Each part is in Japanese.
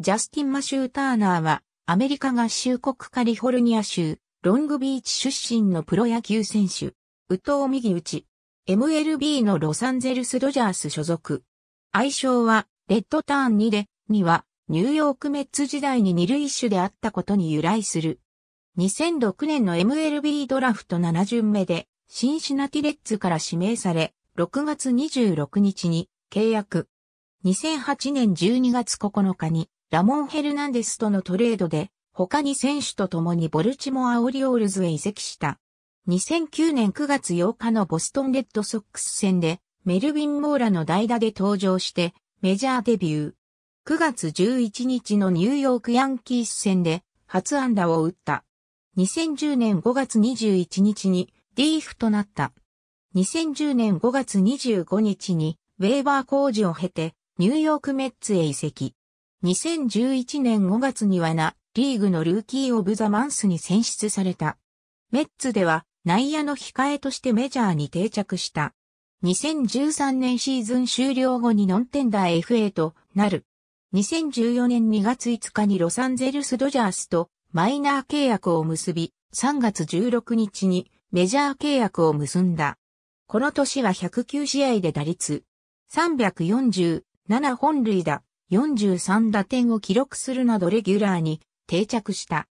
ジャスティン・マシュー・ターナーは、アメリカ合衆国カリフォルニア州、ロングビーチ出身のプロ野球選手、宇藤右打ち、MLB のロサンゼルス・ドジャース所属。愛称は、レッドターン2で、2は、ニューヨークメッツ時代に二塁手であったことに由来する。2006年の MLB ドラフト7巡目で、シンシナティレッツから指名され、6月26日に契約。2008年12月9日にラモン・ヘルナンデスとのトレードで他に選手と共にボルチモア・オリオールズへ移籍した。2009年9月8日のボストン・レッドソックス戦でメルヴィン・モーラの代打で登場してメジャーデビュー。9月11日のニューヨークヤンキース戦で初安打を打った。2010年5月21日にリーフとなった。2010年5月25日にウェーバー工事を経てニューヨークメッツへ移籍。2011年5月にはな、リーグのルーキーオブザマンスに選出された。メッツでは内野の控えとしてメジャーに定着した。2013年シーズン終了後にノンテンダー FA となる。2014年2月5日にロサンゼルスドジャースとマイナー契約を結び、3月16日にメジャー契約を結んだ。この年は109試合で打率340、7本塁打、43打点を記録するなどレギュラーに定着した。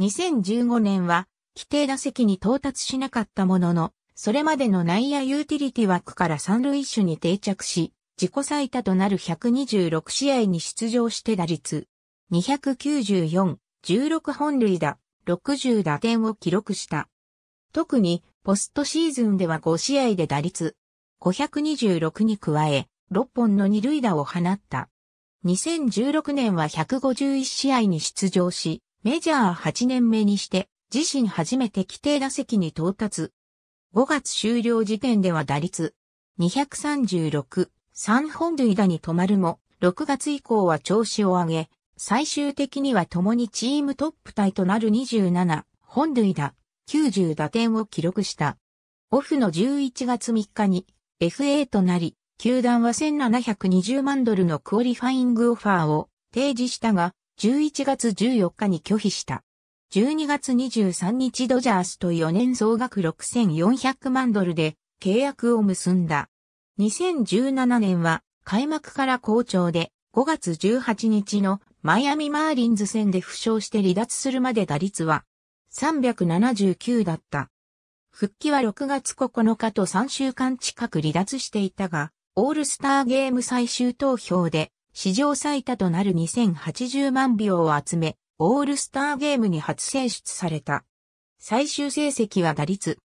2015年は規定打席に到達しなかったものの、それまでの内野ユーティリティ枠から三塁手に定着し、自己最多となる126試合に出場して打率294、16本塁打、60打点を記録した。特にポストシーズンでは5試合で打率526に加え、6本の二塁打を放った。2016年は151試合に出場し、メジャー8年目にして自身初めて規定打席に到達。5月終了時点では打率236、3本塁打に止まるも、6月以降は調子を上げ、最終的には共にチームトップタイとなる27、本塁打、90打点を記録した。オフの11月3日に FA となり、球団は1720万ドルのクオリファイングオファーを提示したが、11月14日に拒否した。12月23日ドジャースと4年総額6400万ドルで契約を結んだ。2017年は開幕から好調で5月18日のマイアミマーリンズ戦で負傷して離脱するまで打率は379だった。復帰は6月9日と3週間近く離脱していたが、オールスターゲーム最終投票で史上最多となる2080万票を集め、オールスターゲームに初選出された。最終成績は打率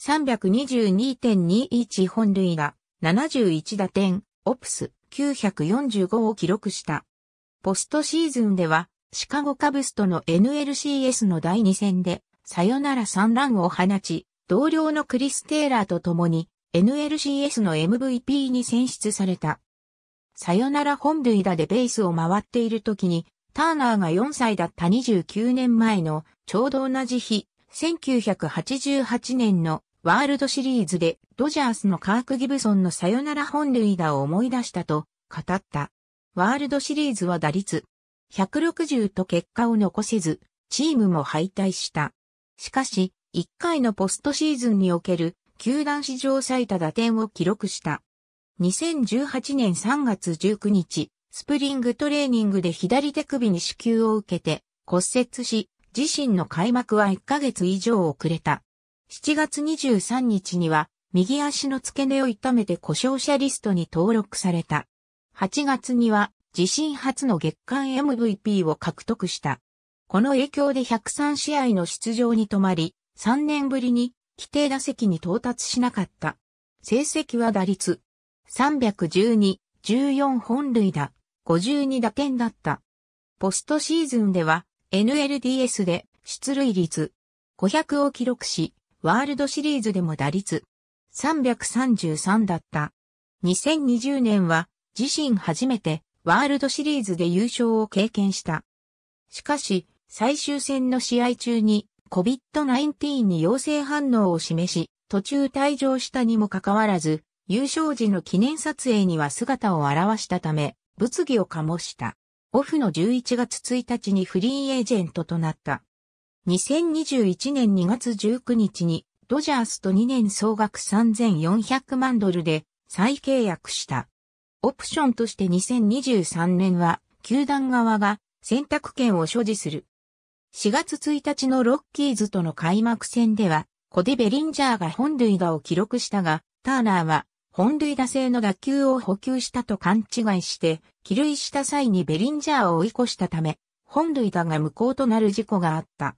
322.21本塁打、71打点、オプス945を記録した。ポストシーズンでは、シカゴカブスとの NLCS の第2戦で、さよなら3ランを放ち、同僚のクリス・テイラーと共に NLCS の MVP に選出された。さよなら本塁打でベースを回っている時に、ターナーが4歳だった29年前のちょうど同じ日、1988年のワールドシリーズでドジャースのカーク・ギブソンのさよなら本塁打を思い出したと語った。ワールドシリーズは打率160と結果を残せず、チームも敗退した。しかし、1回のポストシーズンにおける球団史上最多打点を記録した。2018年3月19日、スプリングトレーニングで左手首に支給を受けて骨折し、自身の開幕は1ヶ月以上遅れた。7月23日には、右足の付け根を痛めて故障者リストに登録された。8月には、自身初の月間 MVP を獲得した。この影響で103試合の出場に止まり、3年ぶりに規定打席に到達しなかった。成績は打率312、14本塁打、52打点だった。ポストシーズンでは NLDS で出塁率500を記録し、ワールドシリーズでも打率333だった。2020年は自身初めてワールドシリーズで優勝を経験した。しかし、最終戦の試合中に COVID-19 に陽性反応を示し、途中退場したにもかかわらず、優勝時の記念撮影には姿を現したため、物議を醸した。オフの11月1日にフリーエージェントとなった。2021年2月19日に、ドジャースと2年総額3400万ドルで再契約した。オプションとして2023年は、球団側が選択権を所持する4月1日のロッキーズとの開幕戦では、コデ・ィ・ベリンジャーが本塁打を記録したが、ターナーは本塁打制の打球を補給したと勘違いして、帰塁した際にベリンジャーを追い越したため、本塁打が無効となる事故があった。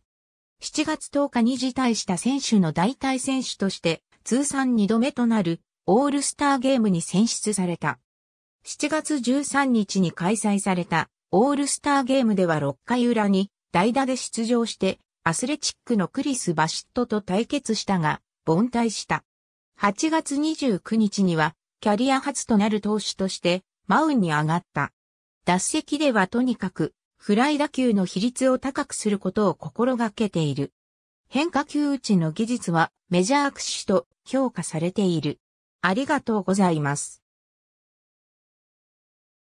7月10日に辞退した選手の代替選手として、通算2度目となるオールスターゲームに選出された。7月13日に開催されたオールスターゲームでは6回裏に代打で出場して、アスレチックのクリス・バシットと対決したが、凡退した。8月29日には、キャリア初となる投手として、マウンに上がった。脱席ではとにかく、フライ打球の比率を高くすることを心がけている。変化球打ちの技術はメジャー屈指と評価されている。ありがとうございます。